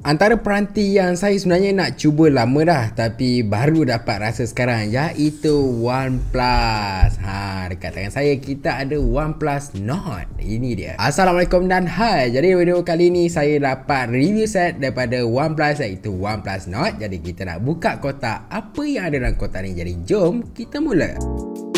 Antara peranti yang saya sebenarnya nak cuba lama dah tapi baru dapat rasa sekarang iaitu OnePlus. Ha dekat tangan saya kita ada OnePlus Nord. Ini dia. Assalamualaikum dan hai. Jadi video kali ni saya dapat review set daripada OnePlus iaitu OnePlus Nord. Jadi kita nak buka kotak. Apa yang ada dalam kotak ni? Jadi jom kita mula. Musik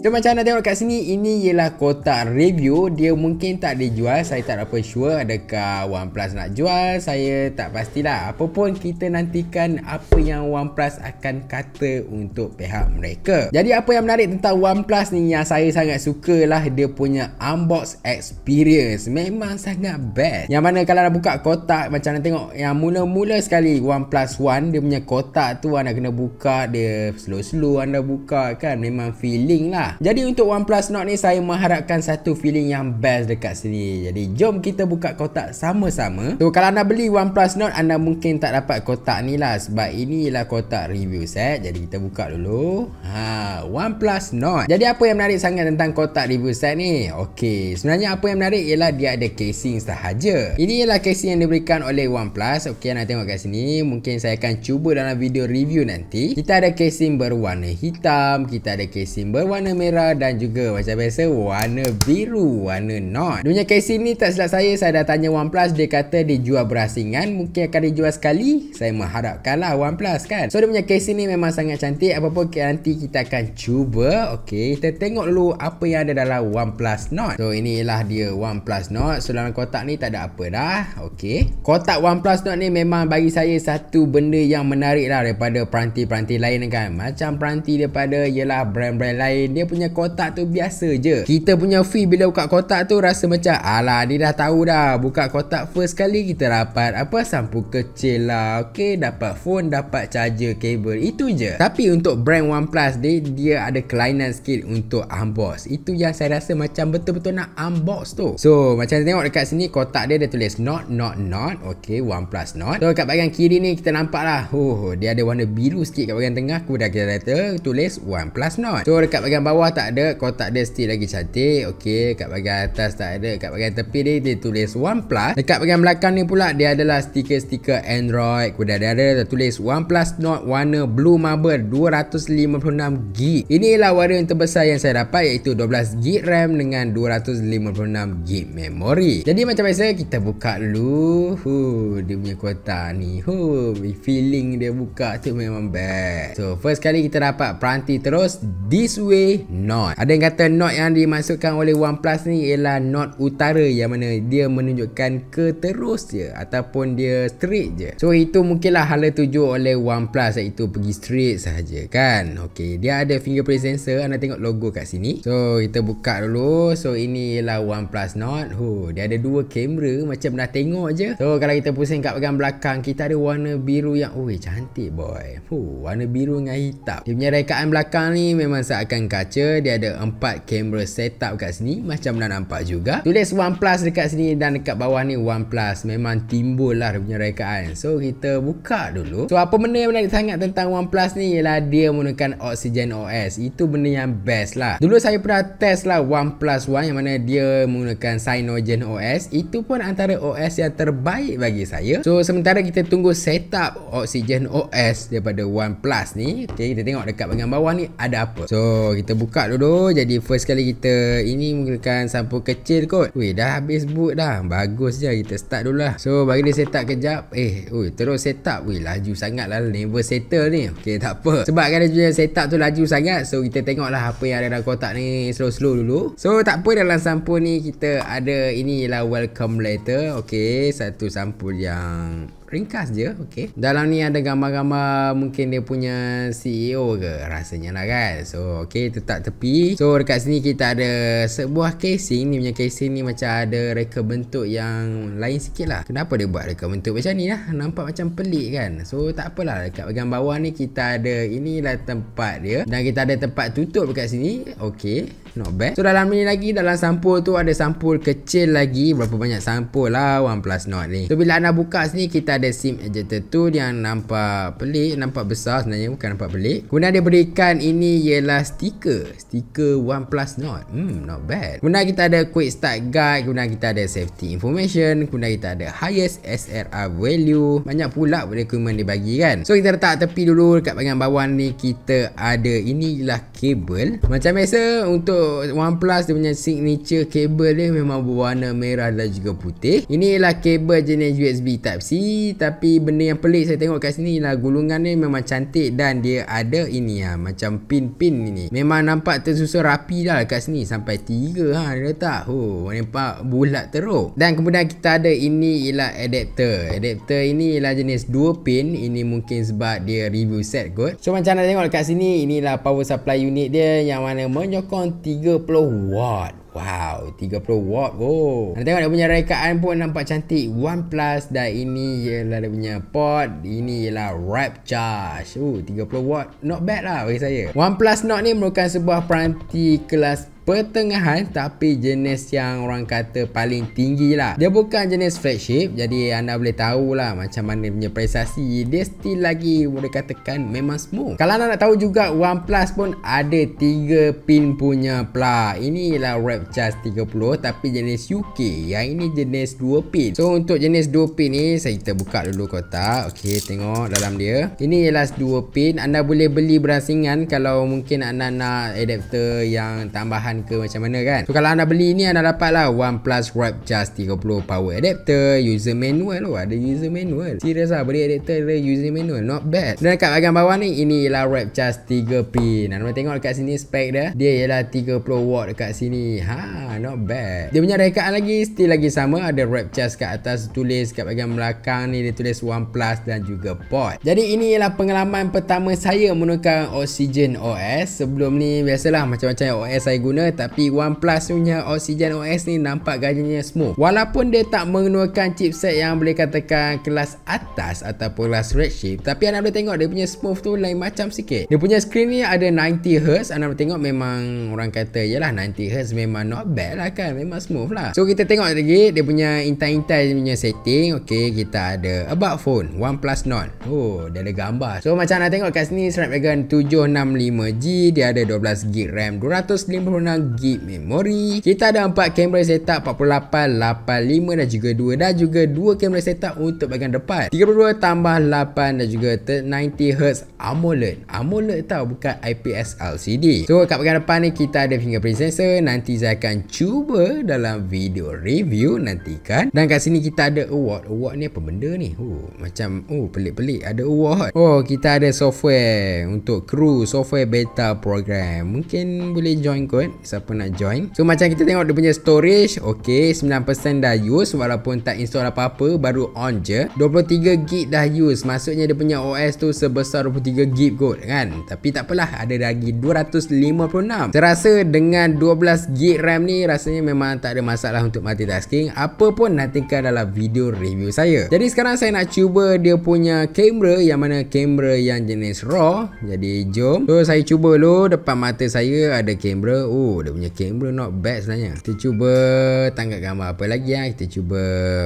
So macam anda tengok kat sini Ini ialah kotak review Dia mungkin tak dijual Saya tak apa sure Adakah OnePlus nak jual Saya tak pastilah Apapun kita nantikan Apa yang OnePlus akan kata Untuk pihak mereka Jadi apa yang menarik tentang OnePlus ni Yang saya sangat suka lah Dia punya unbox experience Memang sangat best Yang mana kalau nak buka kotak Macam anda tengok Yang mula-mula sekali OnePlus One Dia punya kotak tu Anda kena buka Dia slow-slow anda buka kan Memang feeling lah lah Jadi untuk OnePlus Note ni Saya mengharapkan satu feeling yang best dekat sini Jadi jom kita buka kotak sama-sama So kalau anda beli OnePlus Note Anda mungkin tak dapat kotak ni lah Sebab inilah kotak review set Jadi kita buka dulu ha, OnePlus Note Jadi apa yang menarik sangat tentang kotak review set ni Okay Sebenarnya apa yang menarik ialah Dia ada casing sahaja Ini ialah casing yang diberikan oleh OnePlus Okay anda tengok kat sini Mungkin saya akan cuba dalam video review nanti Kita ada casing berwarna hitam Kita ada casing berwarna merah dan juga macam biasa warna biru warna not dunia case ni tak silap saya saya dah tanya OnePlus dia kata dijual berasingan mungkin akan dijual sekali saya mengharapkanlah OnePlus kan so dia punya case ni memang sangat cantik apapun nanti kita akan cuba okey kita tengok dulu apa yang ada dalam OnePlus Note so inilah dia OnePlus Note so dalam kotak ni tak ada apa dah okey kotak OnePlus Note ni memang bagi saya satu benda yang menarik lah daripada peranti-peranti lain kan macam peranti daripada ialah brand-brand lain dia punya kotak tu biasa je Kita punya fee bila buka kotak tu rasa macam Alah ni dah tahu dah Buka kotak first kali kita dapat apa Sampu kecil lah Okay dapat phone dapat charger kabel Itu je Tapi untuk brand OnePlus ni Dia ada kelainan sikit untuk unbox Itu yang saya rasa macam betul-betul nak unbox tu So macam tengok dekat sini kotak dia dia tulis Not not not Okay OnePlus not So kat bahagian kiri ni kita nampak lah oh, Dia ada warna biru sikit kat bahagian tengah Kemudian kita kata tulis OnePlus not So dekat bahagian bawah bawah tak ada kotak dia still lagi cantik okey kat bahagian atas tak ada kat bahagian tepi dia dia tulis OnePlus dekat bahagian belakang ni pula dia adalah stiker-stiker Android kemudian dia ada dia tulis OnePlus Note warna blue marble 256GB ini ialah warna yang terbesar yang saya dapat iaitu 12GB RAM dengan 256GB memory jadi macam biasa kita buka dulu hu dia punya kotak ni hu feeling dia buka tu memang best so first kali kita dapat peranti terus this way Note. Ada yang kata Note yang dimasukkan oleh OnePlus ni ialah Note utara yang mana dia menunjukkan ke je ataupun dia straight je. So itu mungkinlah hala tuju oleh OnePlus iaitu pergi straight sahaja kan. Okey, dia ada fingerprint sensor. Anda tengok logo kat sini. So kita buka dulu. So ini ialah OnePlus Note. Hu, dia ada dua kamera macam dah tengok je. So kalau kita pusing kat bahagian belakang, kita ada warna biru yang oi cantik boy. Hu, warna biru dengan hitam. Dia punya rekaan belakang ni memang seakan kaca Malaysia dia ada empat kamera setup kat sini macam anda nampak juga tulis OnePlus dekat sini dan dekat bawah ni OnePlus memang timbul lah dia punya rekaan so kita buka dulu so apa benda yang menarik sangat tentang OnePlus ni ialah dia menggunakan Oxygen OS itu benda yang best lah dulu saya pernah test lah OnePlus One yang mana dia menggunakan Cyanogen OS itu pun antara OS yang terbaik bagi saya so sementara kita tunggu setup Oxygen OS daripada OnePlus ni ok kita tengok dekat bagian bawah ni ada apa so kita buka buka dulu Jadi first kali kita Ini menggunakan sampul kecil kot Weh dah habis boot dah Bagus je kita start dulu lah So bagi dia set up kejap Eh ui, terus set up Weh laju sangat lah Never settle ni Okay tak apa Sebab kan dia punya set up tu laju sangat So kita tengok lah Apa yang ada dalam kotak ni Slow-slow dulu So tak apa dalam sampul ni Kita ada Ini ialah welcome letter Okay Satu sampul yang ringkas je okay. Dalam ni ada gambar-gambar Mungkin dia punya CEO ke Rasanya lah kan So okay Tetap tepi So dekat sini kita ada Sebuah casing Ni punya casing ni Macam ada reka bentuk yang Lain sikit lah Kenapa dia buat reka bentuk macam ni lah Nampak macam pelik kan So tak apalah Dekat bagian bawah ni Kita ada Inilah tempat dia Dan kita ada tempat tutup dekat sini Okay Not bad So dalam ni lagi Dalam sampul tu Ada sampul kecil lagi Berapa banyak sampul lah One Plus Note ni So bila anda buka sini Kita ada SIM ejector tu Yang nampak pelik Nampak besar sebenarnya Bukan nampak pelik Kemudian dia berikan Ini ialah stiker Stiker One Plus Note Hmm not bad Kemudian kita ada quick start guide Kemudian kita ada safety information Kemudian kita ada highest SRR value Banyak pula requirement dia bagi kan So kita letak tepi dulu Dekat bahagian bawah ni Kita ada Ini ialah kabel Macam biasa Untuk OnePlus dia punya signature kabel dia memang berwarna merah dan juga putih. Ini ialah kabel jenis USB Type C tapi benda yang pelik saya tengok kat sini ialah gulungan ni memang cantik dan dia ada ini ah macam pin-pin ni. Memang nampak tersusun rapi dah kat sini sampai 3 ha ah, dia letak. Ho oh, nampak bulat teruk. Dan kemudian kita ada ini ialah adapter. Adapter ini ialah jenis 2 pin. Ini mungkin sebab dia review set kot. So macam nak tengok kat sini inilah power supply unit dia yang mana menyokong 30 watt Wow 30 watt Oh Anda tengok dia punya rekaan pun Nampak cantik OnePlus Dan ini ialah dia punya port Ini ialah wrap Charge Oh 30 watt Not bad lah bagi saya OnePlus Note ni merupakan sebuah peranti kelas pertengahan tapi jenis yang orang kata paling tinggi lah dia bukan jenis flagship jadi anda boleh tahu lah macam mana punya prestasi dia still lagi boleh katakan memang smooth kalau anda nak tahu juga OnePlus pun ada 3 pin punya plug inilah RapCharge 30 tapi jenis UK yang ini jenis 2 pin so untuk jenis 2 pin ni saya kita buka dulu kotak ok tengok dalam dia ini ialah 2 pin anda boleh beli berasingan kalau mungkin anda nak adapter yang tambahan ke macam mana kan So kalau anda beli ni anda dapat lah OnePlus Rap Just 30 power adapter User manual lo oh, ada user manual Serius lah beri adapter ada user manual Not bad Dan kat bahagian bawah ni ini ialah Rap Just 3 pin Anda tengok dekat sini spek dia Dia ialah 30 watt dekat sini Ha not bad Dia punya rekaan lagi still lagi sama Ada Rap Just kat atas tulis kat bahagian belakang ni Dia tulis OnePlus dan juga port Jadi ini ialah pengalaman pertama saya menggunakan Oxygen OS Sebelum ni biasalah macam-macam OS saya guna guna tapi OnePlus punya Oxygen OS ni nampak gajinya smooth. Walaupun dia tak menggunakan chipset yang boleh katakan kelas atas ataupun kelas redshift tapi anda boleh tengok dia punya smooth tu lain macam sikit. Dia punya screen ni ada 90Hz anda boleh tengok memang orang kata yalah 90Hz memang not bad lah kan memang smooth lah. So kita tengok lagi dia punya intai-intai punya setting Okay kita ada about phone OnePlus Note. Oh dia ada gambar. So macam anda tengok kat sini Snapdragon 765G dia ada 12GB RAM 256 GB memory. Kita ada 4 kamera setup 48, 85 dan juga 2 dan juga 2 kamera setup untuk bahagian depan. 32 tambah 8 dan juga 90Hz AMOLED. AMOLED tau bukan IPS LCD. So kat bahagian depan ni kita ada fingerprint sensor. Nanti saya akan cuba dalam video review nantikan. Dan kat sini kita ada award. Award ni apa benda ni? Oh, macam oh pelik-pelik ada award. Oh kita ada software untuk crew software beta program. Mungkin boleh join kot siapa nak join So macam kita tengok dia punya storage Okay 9% dah use Walaupun tak install apa-apa Baru on je 23GB dah use Maksudnya dia punya OS tu Sebesar 23GB kot kan Tapi tak takpelah Ada lagi 256 Saya rasa dengan 12GB RAM ni Rasanya memang tak ada masalah Untuk multitasking Apa pun nantikan dalam video review saya Jadi sekarang saya nak cuba Dia punya kamera Yang mana kamera yang jenis RAW Jadi jom So saya cuba dulu Depan mata saya ada kamera Oh Oh dia punya kamera not bad sebenarnya Kita cuba tangkap gambar apa lagi lah Kita cuba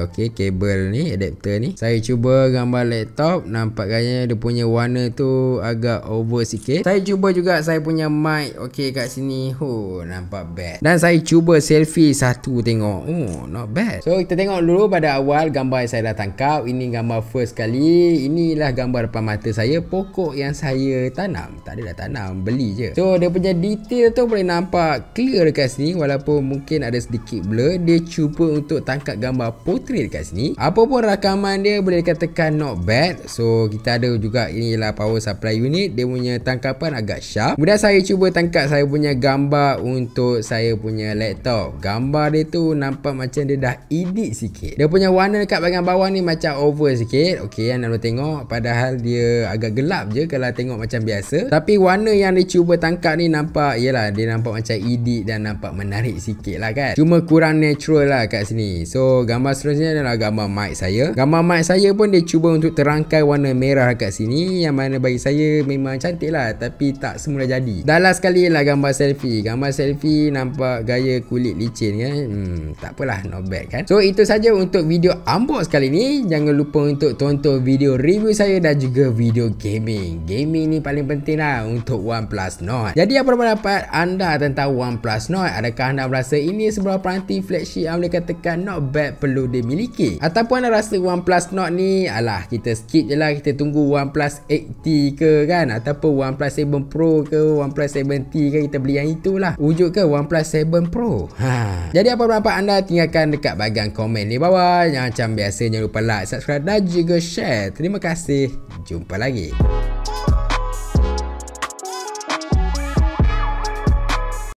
Okay kabel ni Adapter ni Saya cuba gambar laptop Nampak kaya dia punya warna tu Agak over sikit Saya cuba juga saya punya mic Okay kat sini Oh nampak bad Dan saya cuba selfie satu tengok Oh not bad So kita tengok dulu pada awal Gambar yang saya dah tangkap Ini gambar first kali Inilah gambar depan mata saya Pokok yang saya tanam Tak dah tanam Beli je So dia punya detail tu boleh nampak nampak clear dekat sini walaupun mungkin ada sedikit blur dia cuba untuk tangkap gambar portrait dekat sini apapun rakaman dia boleh dikatakan not bad so kita ada juga ini inilah power supply unit dia punya tangkapan agak sharp kemudian saya cuba tangkap saya punya gambar untuk saya punya laptop gambar dia tu nampak macam dia dah edit sikit dia punya warna dekat bagian bawah ni macam over sikit ok anda boleh tengok padahal dia agak gelap je kalau tengok macam biasa tapi warna yang dia cuba tangkap ni nampak ialah dia nampak macam teredit dan nampak menarik sikit lah kan cuma kurang natural lah kat sini so gambar seterusnya adalah gambar mic saya gambar mic saya pun dia cuba untuk terangkai warna merah kat sini yang mana bagi saya memang cantik lah tapi tak semula jadi dah last sekali lah gambar selfie gambar selfie nampak gaya kulit licin kan hmm, tak apalah not bad kan so itu saja untuk video unbox kali ni jangan lupa untuk tonton video review saya dan juga video gaming gaming ni paling penting lah untuk OnePlus Note jadi apa-apa dapat anda tentang OnePlus Nord. Adakah anda rasa ini sebuah peranti flagship yang boleh katakan not bad perlu dimiliki? Ataupun anda rasa OnePlus Nord ni alah kita skip je lah kita tunggu OnePlus 8T ke kan ataupun OnePlus 7 Pro ke OnePlus 7T ke kita beli yang itulah. Wujud ke OnePlus 7 Pro? Ha. Jadi apa pendapat anda tinggalkan dekat bahagian komen di bawah. Yang macam biasa jangan lupa like, subscribe dan juga share. Terima kasih. Jumpa lagi. Bye.